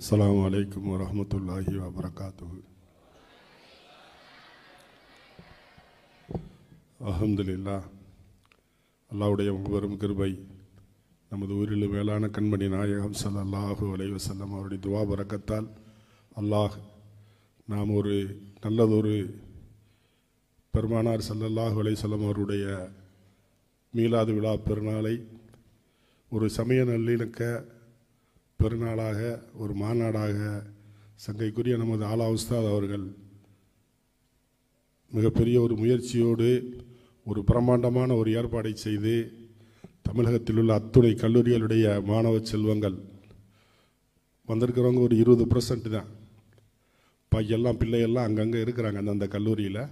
அஸ்லாம் வலைக்கம் வரமத்துல்லாஹி வபரகாத்து அஹமதுல்லா அல்லாவுடைய வரும் கிருபை நமது ஊரில் மேலான கண்மணி நாயகம் சல்லாஹு அலைவசல்லம் அவருடைய துவா பறக்கத்தால் அல்லாஹ் நாம் ஒரு நல்லதொரு பெருமானார் சல்லல்லாஹு அலைவசல்லம் அவருடைய மீலாது விழா பெருநாளை ஒரு சமய நல்லிணக்க பெருநாளாக ஒரு மாநாடாக சங்கைக்குரிய நமது ஆலா உஸ்தாத் அவர்கள் மிகப்பெரிய ஒரு முயற்சியோடு ஒரு பிரம்மாண்டமான ஒரு ஏற்பாடை செய்து தமிழகத்தில் உள்ள அத்துணை கல்லூரிகளுடைய மாணவ செல்வங்கள் வந்திருக்கிறவங்க ஒரு இருபது பர்சன்ட் தான் பையெல்லாம் பிள்ளையெல்லாம் அங்கங்கே இருக்கிறாங்க அந்தந்த கல்லூரியில்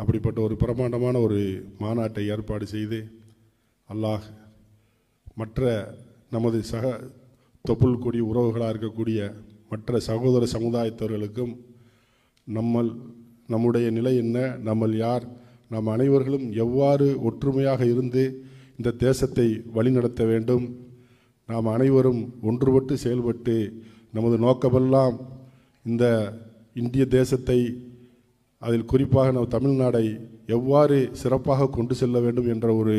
அப்படிப்பட்ட ஒரு பிரம்மாண்டமான ஒரு மாநாட்டை ஏற்பாடு செய்து அல்லாஹ் மற்ற நமது சக தொப்புள் கொடி உறவுகளாக இருக்கக்கூடிய மற்ற சகோதர சமுதாயத்தவர்களுக்கும் நம்மள் நம்முடைய நிலை என்ன நம்மள் யார் நம் அனைவர்களும் எவ்வாறு ஒற்றுமையாக இருந்து இந்த தேசத்தை வழிநடத்த வேண்டும் நாம் அனைவரும் ஒன்றுபட்டு செயல்பட்டு நமது நோக்கமெல்லாம் இந்த இந்திய தேசத்தை அதில் குறிப்பாக நம் தமிழ்நாடை எவ்வாறு சிறப்பாக கொண்டு செல்ல வேண்டும் என்ற ஒரு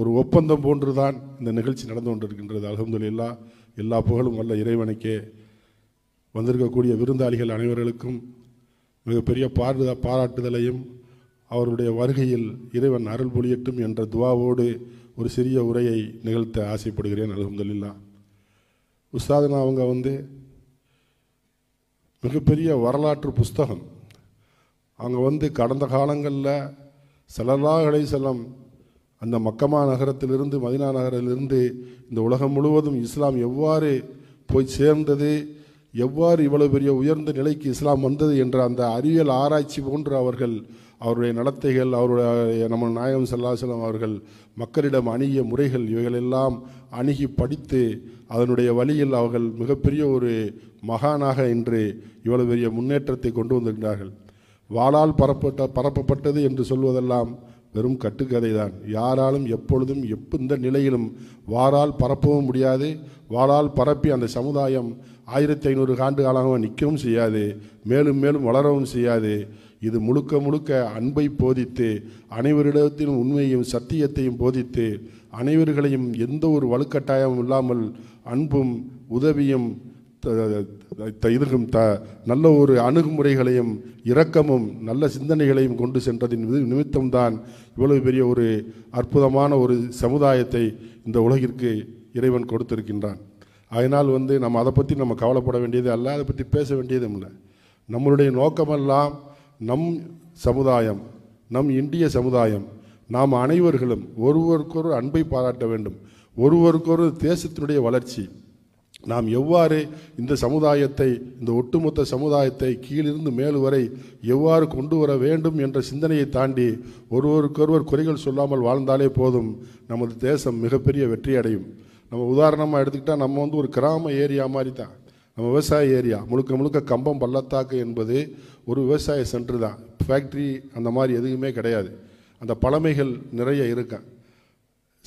ஒரு ஒப்பந்தம் போன்று தான் இந்த நிகழ்ச்சி நடந்து கொண்டிருக்கின்றது அலமதுல்லா எல்லா புகழும் வல்ல இறைவனுக்கே வந்திருக்கக்கூடிய விருந்தாளிகள் அனைவர்களுக்கும் மிகப்பெரிய பார்வ பாராட்டுதலையும் அவருடைய வருகையில் இறைவன் அருள் பொழியட்டும் என்ற துவாவோடு ஒரு சிறிய உரையை நிகழ்த்த ஆசைப்படுகிறேன் அலமதுல்லா உஸ்தாதுனா அவங்க வந்து மிகப்பெரிய வரலாற்று புஸ்தகம் அவங்க வந்து கடந்த காலங்களில் செலலாக செல்லம் அந்த மக்கமா நகரத்திலிருந்து மதினா நகரிலிருந்து இந்த உலகம் முழுவதும் இஸ்லாம் எவ்வாறு போய் சேர்ந்தது எவ்வாறு இவ்வளவு பெரிய உயர்ந்த நிலைக்கு இஸ்லாம் வந்தது என்ற அந்த அறிவியல் ஆராய்ச்சி போன்று அவர்கள் அவருடைய நடத்தைகள் அவருடைய நம்ம நாயகம் சல்லாசலம் அவர்கள் மக்களிடம் அணுகிய முறைகள் இவைகளெல்லாம் அணுகி படித்து அதனுடைய வழியில் அவர்கள் மிகப்பெரிய ஒரு மகானாக இன்று இவ்வளவு பெரிய முன்னேற்றத்தை கொண்டு வந்திருக்கிறார்கள் வாளால் பரப்பட்ட பரப்பப்பட்டது என்று சொல்வதெல்லாம் வெறும் கட்டுக்கதை தான் யாராலும் எப்பொழுதும் எப்போ இந்த நிலையிலும் வாரால் பரப்பவும் முடியாது வாரால் பரப்பி அந்த சமுதாயம் ஆயிரத்தி ஐநூறு ஆண்டு காலமாக நிற்கவும் செய்யாது மேலும் மேலும் வளரவும் செய்யாது இது முழுக்க முழுக்க அன்பை போதித்து அனைவரிடத்திலும் உண்மையும் சத்தியத்தையும் போதித்து அனைவர்களையும் எந்த ஒரு வலுக்கட்டாயமும் இல்லாமல் அன்பும் உதவியும் இதற்கும் த நல்ல ஒரு அணுகுமுறைகளையும் இரக்கமும் நல்ல சிந்தனைகளையும் கொண்டு சென்றதின் நிமித்தம்தான் இவ்வளவு பெரிய ஒரு அற்புதமான ஒரு சமுதாயத்தை இந்த உலகிற்கு இறைவன் கொடுத்திருக்கின்றான் அதனால் வந்து நம்ம அதை பற்றி நம்ம கவலைப்பட வேண்டியது அல்ல அதை பற்றி பேச வேண்டியதும் இல்லை நம்மளுடைய நோக்கமெல்லாம் நம் சமுதாயம் நம் இந்திய சமுதாயம் நாம் அனைவர்களும் ஒருவருக்கொரு அன்பை பாராட்ட வேண்டும் ஒருவருக்கொரு தேசத்தினுடைய வளர்ச்சி நாம் எவ்வாறு இந்த சமுதாயத்தை இந்த ஒட்டுமொத்த சமுதாயத்தை கீழிருந்து மேல் வரை எவ்வாறு கொண்டு வர வேண்டும் என்ற சிந்தனையை தாண்டி ஒருவருக்கொருவர் குறைகள் சொல்லாமல் வாழ்ந்தாலே போதும் நமது தேசம் மிகப்பெரிய வெற்றி அடையும் நம்ம உதாரணமாக எடுத்துக்கிட்டால் நம்ம வந்து ஒரு கிராம ஏரியா மாதிரி தான் நம்ம விவசாய ஏரியா முழுக்க முழுக்க கம்பம் பள்ளத்தாக்கு என்பது ஒரு விவசாய சென்று தான் ஃபேக்ட்ரி அந்த மாதிரி எதுவுமே கிடையாது அந்த பழமைகள் நிறைய இருக்கேன்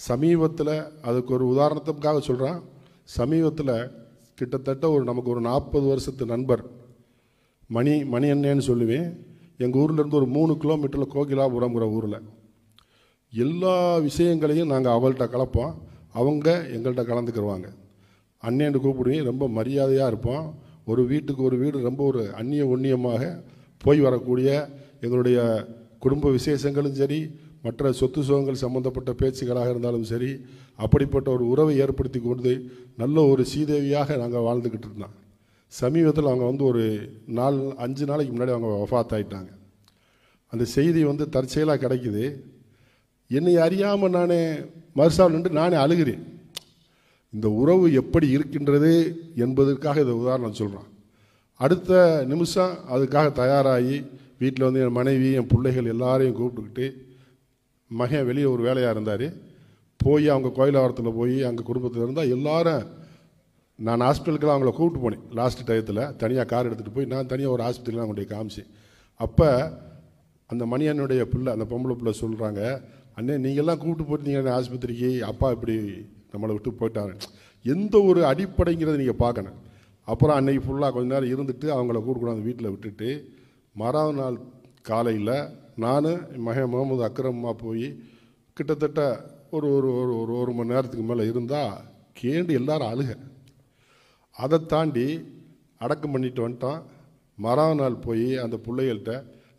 சமீபத்தில் அதுக்கு ஒரு உதாரணத்துக்காக சொல்கிறேன் சமீபத்தில் கிட்டத்தட்ட ஒரு நமக்கு ஒரு நாற்பது வருஷத்து நண்பர் மணி மணி அண்ணேன்னு சொல்லுவேன் எங்கள் ஊர்லேருந்து ஒரு மூணு கிலோமீட்டரில் கோகிலாபுரம்ங்கிற ஊரில் எல்லா விஷயங்களையும் நாங்கள் அவள்கிட்ட கலப்போம் அவங்க எங்கள்கிட்ட கலந்துக்கிடுவாங்க அண்ணேன்னு கூப்பிடுவேன் ரொம்ப மரியாதையாக இருப்போம் ஒரு வீட்டுக்கு ஒரு வீடு ரொம்ப ஒரு அந்நிய ஒன்னியமாக போய் வரக்கூடிய எங்களுடைய குடும்ப விசேஷங்களும் சரி மற்ற சொத்து சுகங்கள் சம்பந்தப்பட்ட பேச்சுக்களாக இருந்தாலும் சரி அப்படிப்பட்ட ஒரு உறவை ஏற்படுத்தி கொண்டு நல்ல ஒரு சீதேவியாக நாங்கள் வாழ்ந்துக்கிட்டு இருந்தோம் சமீபத்தில் அவங்க வந்து ஒரு நாலு அஞ்சு நாளைக்கு முன்னாடி அவங்க வஃத் ஆகிட்டாங்க அந்த செய்தி வந்து தற்செயலாக கிடைக்குது என்னை அறியாமல் நான் மறுசால் நின்று நானே அழுகிறேன் இந்த உறவு எப்படி இருக்கின்றது என்பதற்காக இதை உதாரணம் சொல்கிறான் அடுத்த நிமிஷம் அதுக்காக தயாராகி வீட்டில் வந்து என் மனைவி என் பிள்ளைகள் எல்லாரையும் கூப்பிட்டுக்கிட்டு மகன் வெளியே ஒரு வேலையாக இருந்தார் போய் அவங்க கோயிலாரத்தில் போய் அங்கே குடும்பத்தில் இருந்தால் எல்லாரும் நான் ஹாஸ்பிட்டலுக்கெல்லாம் அவங்கள கூப்பிட்டு போனேன் லாஸ்ட் டயத்தில் தனியாக கார் எடுத்துகிட்டு போய் நான் தனியாக ஒரு ஹாஸ்பிட்டலில் அவங்களுடைய காமிச்சேன் அப்போ அந்த மணியனுடைய பிள்ளை அந்த பொம்பளை பிள்ளை சொல்கிறாங்க அண்ணே நீங்கள்லாம் கூப்பிட்டு போயிருந்தீங்க ஆஸ்பத்திரிக்கு அப்பா இப்படி நம்மளை விட்டு போயிட்டாங்க எந்த ஒரு அடிப்படைங்கிறத நீங்கள் பார்க்கணும் அப்புறம் அன்னைக்கு ஃபுல்லாக கொஞ்ச நேரம் இருந்துட்டு அவங்கள கூப்பிட்டு அந்த வீட்டில் விட்டுட்டு மறாவது நாள் காலையில் நான் மகன் முகமது அக்ரமாக போய் கிட்டத்தட்ட ஒரு ஒரு ஒரு ஒரு ஒரு மணி நேரத்துக்கு மேலே இருந்தால் கேண்டு எல்லாரும் அழுக அதை தாண்டி அடக்கம் பண்ணிட்டு வந்துட்டான் மறா நாள் போய் அந்த பிள்ளைகள்கிட்ட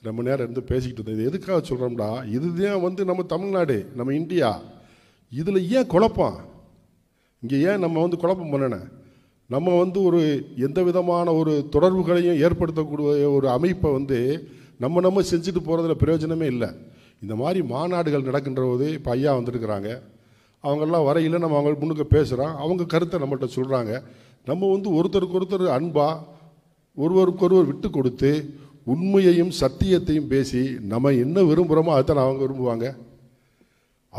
ரொம்ப நேரம் இருந்து பேசிக்கிட்டு இருந்தோம் இது எதுக்காக சொல்கிறோம்டா இதுதான் வந்து நம்ம தமிழ்நாடு நம்ம இந்தியா இதில் ஏன் குழப்பம் இங்கே ஏன் நம்ம வந்து குழப்பம் பண்ணணும் நம்ம வந்து ஒரு எந்த விதமான ஒரு தொடர்புகளையும் ஏற்படுத்தக்கூடிய ஒரு அமைப்பை வந்து நம்ம நம்ம செஞ்சுட்டு போகிறதுல பிரயோஜனமே இல்லை இந்த மாதிரி மாநாடுகள் நடக்கின்ற போது இப்போ ஐயா வந்துட்டுருக்குறாங்க அவங்கெல்லாம் வரையில் நம்ம அவங்க முன்னுக்கு பேசுகிறோம் அவங்க கருத்தை நம்மகிட்ட சொல்கிறாங்க நம்ம வந்து ஒருத்தருக்கு ஒருத்தர் அன்பாக ஒருவருக்கொருவர் விட்டு கொடுத்து உண்மையையும் சத்தியத்தையும் பேசி நம்ம என்ன விரும்புகிறோமோ அதைத்தான் அவங்க விரும்புவாங்க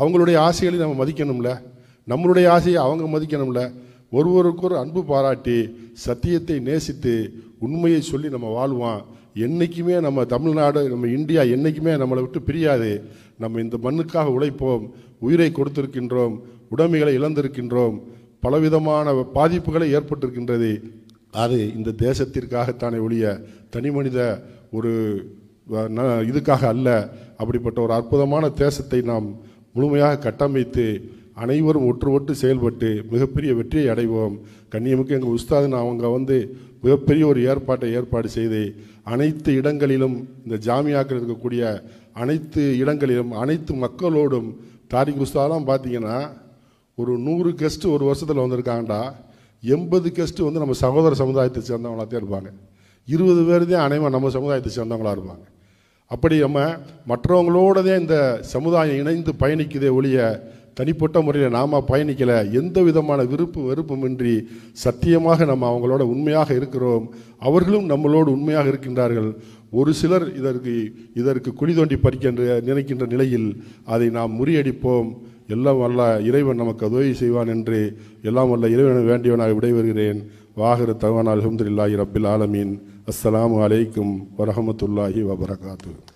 அவங்களுடைய ஆசைகளையும் நம்ம மதிக்கணும்ல நம்மளுடைய ஆசையை அவங்க மதிக்கணும்ல ஒருவருக்கொரு அன்பு பாராட்டி சத்தியத்தை நேசித்து உண்மையை சொல்லி நம்ம வாழ்வான் என்றைக்குமே நம்ம தமிழ்நாடு நம்ம இந்தியா என்றைக்குமே நம்மளை விட்டு பிரியாது நம்ம இந்த மண்ணுக்காக உழைப்போம் உயிரை கொடுத்திருக்கின்றோம் உடமைகளை இழந்திருக்கின்றோம் பலவிதமான பாதிப்புகளை ஏற்பட்டிருக்கின்றது அது இந்த தேசத்திற்காகத்தானே ஒழிய தனி மனித ஒரு இதுக்காக அல்ல அப்படிப்பட்ட ஒரு அற்புதமான தேசத்தை நாம் முழுமையாக கட்டமைத்து அனைவரும் ஒற்றுப்பட்டு செயல்பட்டு மிகப்பெரிய வெற்றியை அடைவோம் கண்ணியமுக்கு எங்கள் உஸ்தாதுன்னு அவங்க வந்து மிகப்பெரிய ஒரு ஏற்பாட்டை ஏற்பாடு செய்து அனைத்து இடங்களிலும் இந்த ஜாமியாக்கள் இருக்கக்கூடிய அனைத்து இடங்களிலும் அனைத்து மக்களோடும் தாரிக் உஸ்தாலாம் பார்த்தீங்கன்னா ஒரு நூறு கெஸ்ட்டு ஒரு வருஷத்தில் வந்திருக்காங்கடா எண்பது கெஸ்ட்டு வந்து நம்ம சகோதர சமுதாயத்தை சேர்ந்தவங்களாக தான் இருப்பாங்க இருபது பேர் தான் அனைவரும் நம்ம சமுதாயத்தை சேர்ந்தவங்களாக இருப்பாங்க அப்படி நம்ம மற்றவங்களோடதே இந்த சமுதாயம் இணைந்து பயணிக்குதே ஒழிய தனிப்பட்ட முறையில் நாம் பயணிக்கலை எந்த விதமான விருப்பு வெறுப்புமின்றி சத்தியமாக நம்ம அவங்களோட உண்மையாக இருக்கிறோம் அவர்களும் நம்மளோடு உண்மையாக இருக்கின்றார்கள் ஒரு சிலர் இதற்கு இதற்கு குழி தோண்டி பறிக்கின்ற நினைக்கின்ற நிலையில் அதை நாம் முறியடிப்போம் எல்லாம் வல்ல இறைவன் நமக்கு உதவி செய்வான் என்று எல்லாம் வல்ல இறைவன் வேண்டியவனாக விடைபெறுகிறேன் வாகர தகவனால் அலமதுல்லாஹி ரப்பில் ஆலமீன் அஸ்லாம் வலைக்கம் வரமத்துல்லாஹி வபரகாத்து